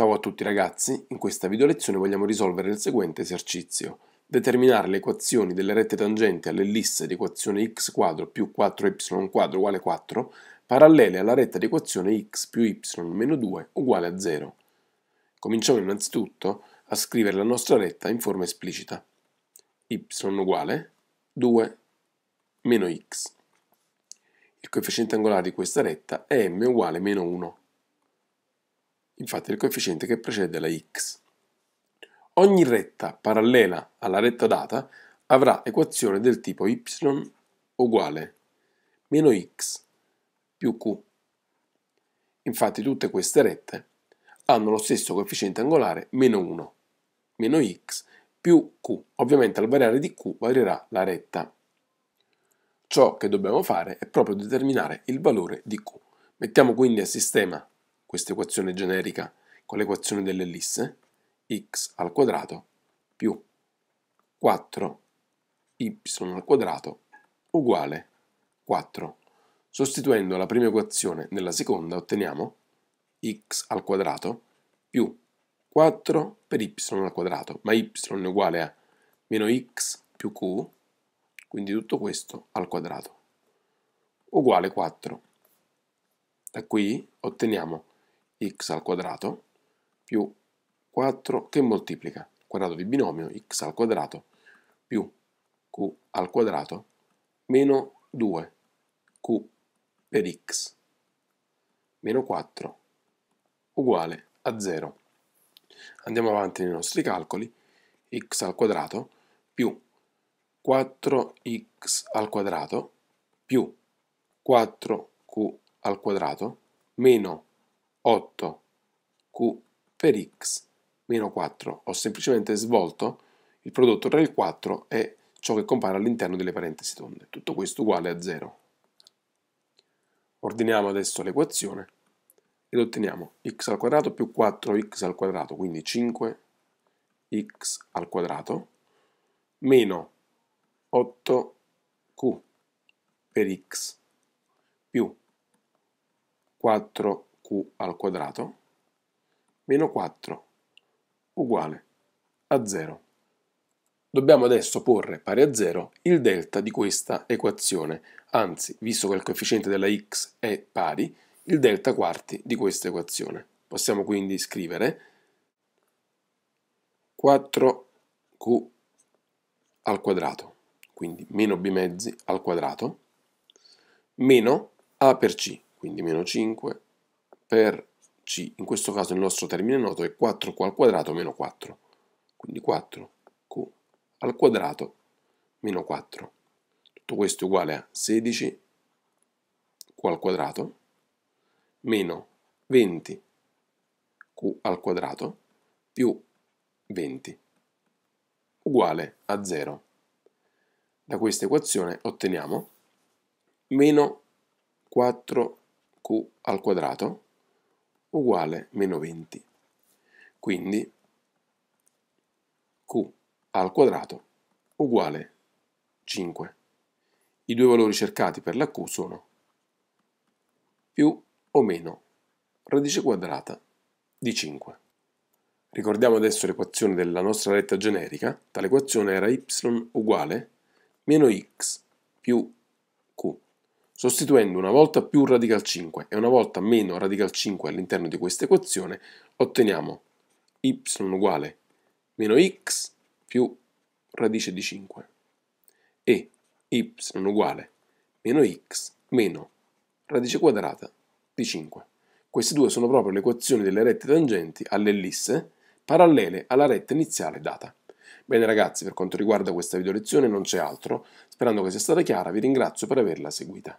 Ciao a tutti ragazzi, in questa video lezione vogliamo risolvere il seguente esercizio. Determinare le equazioni delle rette tangenti all'ellisse di equazione x quadro più 4y quadro uguale 4 parallele alla retta di equazione x più y meno 2 uguale a 0. Cominciamo innanzitutto a scrivere la nostra retta in forma esplicita. y uguale 2 meno x. Il coefficiente angolare di questa retta è m uguale meno 1 infatti è il coefficiente che precede la x. Ogni retta parallela alla retta data avrà equazione del tipo y uguale meno x più q. Infatti tutte queste rette hanno lo stesso coefficiente angolare meno 1, meno x più q. Ovviamente al variare di q varierà la retta. Ciò che dobbiamo fare è proprio determinare il valore di q. Mettiamo quindi a sistema questa equazione generica con l'equazione dell'ellisse, x al quadrato più 4y al quadrato uguale 4. Sostituendo la prima equazione nella seconda otteniamo x al quadrato più 4 per y al quadrato, ma y è uguale a meno x più q, quindi tutto questo al quadrato, uguale 4. Da qui otteniamo x al quadrato più 4 che moltiplica quadrato di binomio x al quadrato più q al quadrato meno 2 q per x meno 4 uguale a 0. Andiamo avanti nei nostri calcoli x al quadrato più 4x al quadrato più 4q al quadrato meno 8 Q per x meno 4. Ho semplicemente svolto il prodotto tra il 4 e ciò che compare all'interno delle parentesi tonde. Tutto questo uguale a 0. Ordiniamo adesso l'equazione ed otteniamo x al quadrato più 4x al quadrato, quindi 5x al quadrato, meno 8q per x più 4 al quadrato meno 4 uguale a 0. Dobbiamo adesso porre pari a 0 il delta di questa equazione, anzi, visto che il coefficiente della x è pari, il delta quarti di questa equazione. Possiamo quindi scrivere 4q al quadrato, quindi meno b mezzi al quadrato, meno a per c, quindi meno 5 per c, in questo caso il nostro termine noto è 4q al quadrato meno 4, quindi 4q al quadrato meno 4. Tutto questo è uguale a 16q al quadrato meno 20 q al quadrato più 20 uguale a 0. Da questa equazione otteniamo meno 4q al quadrato uguale meno 20. Quindi q al quadrato uguale 5. I due valori cercati per la q sono più o meno radice quadrata di 5. Ricordiamo adesso l'equazione della nostra retta generica. Tale equazione era y uguale meno x più sostituendo una volta più radical 5 e una volta meno radical 5 all'interno di questa equazione, otteniamo y uguale meno x più radice di 5 e y uguale meno x meno radice quadrata di 5. Queste due sono proprio le equazioni delle rette tangenti alle parallele alla retta iniziale data. Bene ragazzi, per quanto riguarda questa video lezione non c'è altro, sperando che sia stata chiara, vi ringrazio per averla seguita.